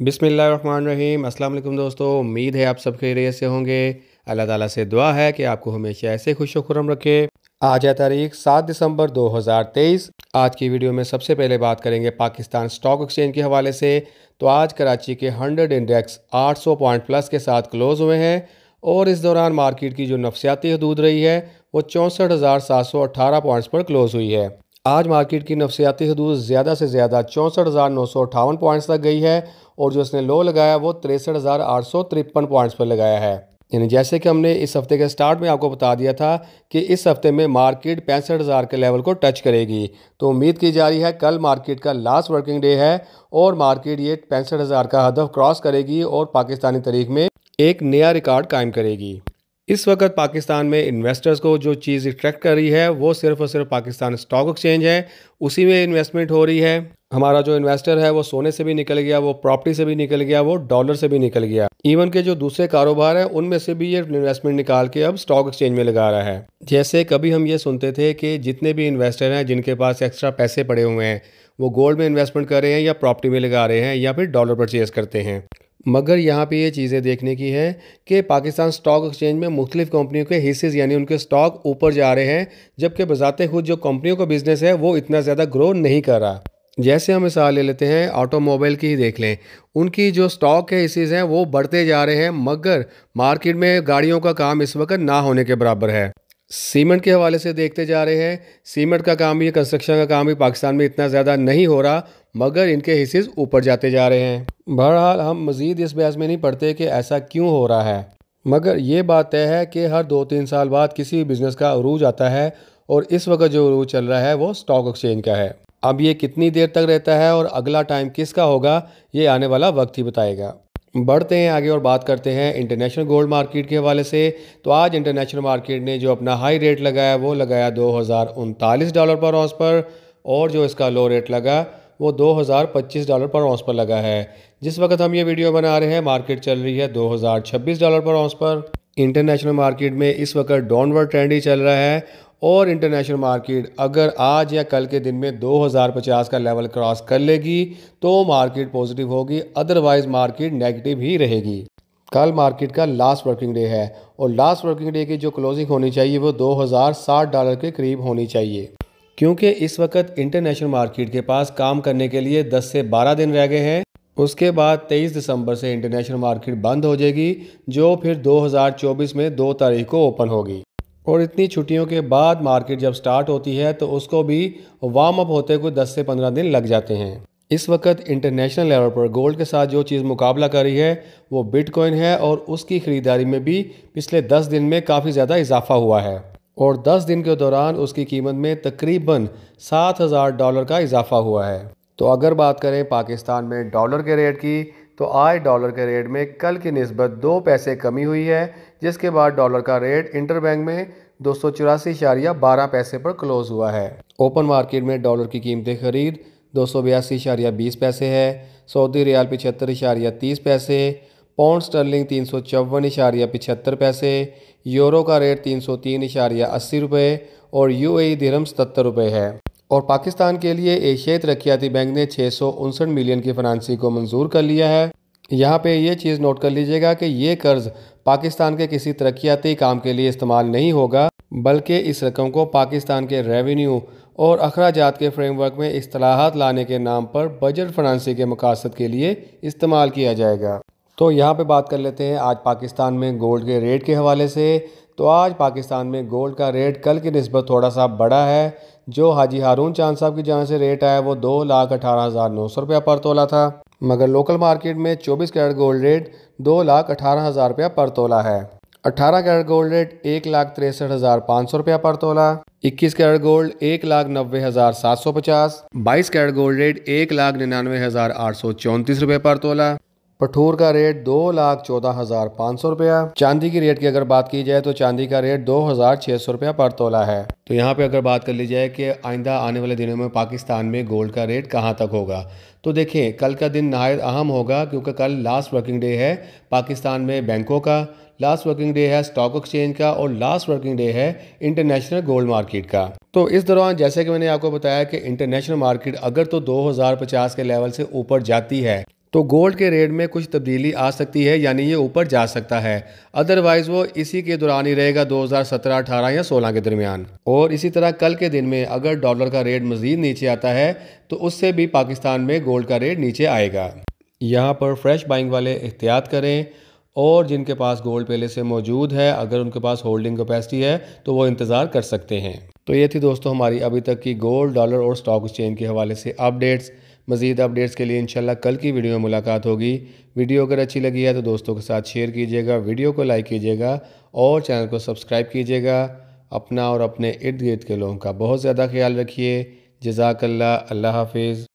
बिसमीम अल्लाम दोस्तों उम्मीद है आप सब खैरियत से होंगे अल्लाह ताला से दुआ है कि आपको हमेशा ऐसे खुश खुरम रखे आज है तारीख सात दिसंबर 2023 आज की वीडियो में सबसे पहले बात करेंगे पाकिस्तान स्टॉक एक्सचेंज के हवाले से तो आज कराची के 100 इंडेक्स 800 पॉइंट प्लस के साथ क्लोज हुए हैं और इस दौरान मार्केट की जो नफसियाती हदूद रही है वो चौंसठ पॉइंट्स पर क्लोज़ हुई है आज मार्केट की नफसियाती हदूद ज़्यादा से ज़्यादा चौंसठ हज़ार नौ सौ अठावन पॉइंट्स तक गई है और जो इसने लो लगाया वो तिरसठ हज़ार आठ सौ तिरपन पॉइंट्स पर लगाया है यानी जैसे कि हमने इस हफ्ते के स्टार्ट में आपको बता दिया था कि इस हफ्ते में मार्केट पैंसठ हज़ार के लेवल को टच करेगी तो उम्मीद की जा रही है कल मार्केट का लास्ट वर्किंग डे है और मार्केट ये पैंसठ हज़ार का हदफ क्रॉस करेगी और पाकिस्तानी तारीख में एक नया रिकॉर्ड कायम करेगी इस वक्त पाकिस्तान में इन्वेस्टर्स को जो चीज़ अट्रैक्ट कर रही है वो सिर्फ और सिर्फ पाकिस्तान स्टॉक एक्सचेंज है उसी में इन्वेस्टमेंट हो रही है हमारा जो इन्वेस्टर है वो सोने से भी निकल गया वो प्रॉपर्टी से भी निकल गया वो डॉलर से भी निकल गया इवन के जो दूसरे कारोबार है उनमें से भी ये इन्वेस्टमेंट निकाल के अब स्टॉक एक्सचेंज में लगा रहा है जैसे कभी हम ये सुनते थे कि जितने भी इन्वेस्टर हैं जिनके पास एक्स्ट्रा पैसे पड़े हुए हैं वो गोल्ड में इन्वेस्टमेंट कर रहे हैं या प्रॉपर्टी में लगा रहे हैं या फिर डॉलर परचेज करते हैं मगर यहाँ पे ये चीज़ें देखने की है कि पाकिस्तान स्टॉक एक्सचेंज में मुख्तलिफ कंपनियों के हिस्सेज यानी उनके स्टॉक ऊपर जा रहे हैं जबकि बजाते खुद जो कंपनियों का बिज़नेस है वो इतना ज़्यादा ग्रो नहीं कर रहा जैसे हम मिसाल ले लेते हैं ऑटोमोबाइल की ही देख लें उनकी जो स्टॉक के हिस्सेज हैं वो बढ़ते जा रहे हैं मगर मार्केट में गाड़ियों का काम इस वक्त ना होने के बराबर है सीमेंट के हवाले से देखते जा रहे हैं सीमेंट का काम भी कंस्ट्रक्शन का काम भी पाकिस्तान में इतना ज़्यादा नहीं हो रहा मगर इनके हिस्सेज ऊपर जाते जा रहे हैं बहरहाल हम मज़ीद इस बहस में नहीं पढ़ते कि ऐसा क्यों हो रहा है मगर ये बात तय है कि हर दो तीन साल बाद किसी भी बिज़नेस का अरूज आता है और इस वक्त जो अरूज चल रहा है वो स्टॉक एक्सचेंज का है अब ये कितनी देर तक रहता है और अगला टाइम किसका होगा ये आने वाला वक्त ही बताएगा बढ़ते हैं आगे और बात करते हैं इंटरनेशनल गोल्ड मार्केट के हवाले से तो आज इंटरनेशनल मार्केट ने जो अपना हाई रेट लगाया वो लगाया दो डॉलर पर औंस पर और जो इसका लो रेट लगा वो 2025 डॉलर पर ऑंस पर लगा है जिस वक्त हम ये वीडियो बना रहे हैं मार्केट चल रही है 2026 डॉलर पर ऑंस पर इंटरनेशनल मार्केट में इस वक्त डाउनवर्ड ट्रेंड ही चल रहा है और इंटरनेशनल मार्केट अगर आज या कल के दिन में 2050 का लेवल क्रॉस कर लेगी तो मार्केट पॉजिटिव होगी अदरवाइज़ मार्केट नेगेटिव ही रहेगी कल मार्केट का लास्ट वर्किंग डे है और लास्ट वर्किंग डे की जो क्लोजिंग होनी चाहिए वो 2060 डॉलर के करीब होनी चाहिए क्योंकि इस वक्त इंटरनेशनल मार्केट के पास काम करने के लिए 10 से 12 दिन रह गए हैं उसके बाद 23 दिसंबर से इंटरनेशनल मार्केट बंद हो जाएगी जो फिर 2024 में दो तारीख को ओपन होगी और इतनी छुट्टियों के बाद मार्केट जब स्टार्ट होती है तो उसको भी वार्म अप होते हुए दस से पंद्रह दिन लग जाते हैं इस वक्त इंटरनेशनल लेवल पर गोल्ड के साथ जो चीज़ मुकाबला कर रही है वो बिटकॉइन है और उसकी ख़रीदारी में भी पिछले 10 दिन में काफ़ी ज़्यादा इजाफा हुआ है और 10 दिन के दौरान उसकी कीमत में तकरीबन 7000 डॉलर का इजाफा हुआ है तो अगर बात करें पाकिस्तान में डॉलर के रेट की तो आज डॉलर के रेट में कल की नस्बत दो पैसे कमी हुई है जिसके बाद डॉलर का रेट इंटरबैंक में दो सौ पैसे पर क्लोज़ हुआ है ओपन मार्केट में डॉलर की कीमतें खरीद दो सौ पैसे है सऊदी रियाल पिछहत्तर पैसे पौंड स्टर्लिंग तीन सौ चौवन इशारिया पिछहत्तर पैसे यूरो का रेट तीन सौ तीन इशारिया अस्सी रुपये और यू ए धरम सतर रुपये है और पाकिस्तान के लिए एशियाई तरक्याती बैंक ने छः सौ उनसठ मिलियन की फाइनेंसिंग को मंजूर कर लिया है यहाँ पे ये चीज़ नोट कर लीजिएगा कि ये कर्ज़ पाकिस्तान के किसी तरक्याती काम के लिए इस्तेमाल नहीं होगा बल्कि इस रकम को पाकिस्तान के रेवेन्यू और अखराज के फ्रेमवर्क में असलाहत लाने के नाम पर बजट फनानसी के मकासद के लिए इस्तेमाल किया जाएगा तो यहाँ पे बात कर लेते हैं आज पाकिस्तान में गोल्ड के रेट के हवाले से तो आज पाकिस्तान में गोल्ड का रेट कल की नस्बत थोड़ा सा बड़ा है जो हाजी हारून चांद साहब की जहाँ से रेट आया वो दो लाख अठारह हज़ार नौ सौ रुपया पर तोला था मगर लोकल मार्केट में चौबीस कैरेट गोल्ड रेट दो लाख अठारह हज़ार रुपया पर तोला है अट्ठारह कैरेट गोल्ड रेट एक लाख तिरसठ हज़ार पाँच सौ रुपया पर तोला इक्कीस कैरेट गोल्ड एक लाख नब्बे हज़ार सात सौ पचास बाईस कैरेट गोल्ड रेट एक लाख निन्यानवे हज़ार आठ सौ चौंतीस रुपये पर तोला पठूर का रेट दो लाख चौदह हज़ार पाँच सौ रुपया चांदी की रेट की अगर बात की जाए तो चांदी का रेट दो हज़ार छह सौ रुपया पर तोला है तो यहाँ पे अगर बात कर ली जाए कि आइंदा आने वाले दिनों में पाकिस्तान में गोल्ड का रेट कहाँ तक होगा तो देखें कल का दिन नहायत अहम होगा क्योंकि कल लास्ट वर्किंग डे है पाकिस्तान में बैंकों का लास्ट वर्किंग डे है स्टॉक एक्सचेंज का और लास्ट वर्किंग डे है इंटरनेशनल गोल्ड मार्केट का तो इस दौरान जैसे कि मैंने आपको बताया कि इंटरनेशनल मार्केट अगर तो 2050 के लेवल से ऊपर जाती है तो गोल्ड के रेट में कुछ तब्दीली आ सकती है यानी ये ऊपर जा सकता है अदरवाइज़ वो इसी के दौरान ही रहेगा 2017, 18 या 16 के दरमियान और इसी तरह कल के दिन में अगर डॉलर का रेट मज़ीद नीचे आता है तो उससे भी पाकिस्तान में गोल्ड का रेट नीचे आएगा यहाँ पर फ्रेश बाइंग वाले एहतियात करें और जिनके पास गोल्ड पहले से मौजूद है अगर उनके पास होल्डिंग कैपेसिटी है तो वो इंतज़ार कर सकते हैं तो ये थी दोस्तों हमारी अभी तक की गोल्ड डॉलर और स्टॉक एक्सचेंज के हवाले से अपडेट्स मजीद अपडेट्स के लिए इंशाल्लाह कल की वीडियो में मुलाकात होगी वीडियो अगर अच्छी लगी है तो दोस्तों के साथ शेयर कीजिएगा वीडियो को लाइक कीजिएगा और चैनल को सब्सक्राइब कीजिएगा अपना और अपने इर्द गिर्द के लोगों का बहुत ज़्यादा ख्याल रखिए जजाकल्ला अल्लाह हाफिज़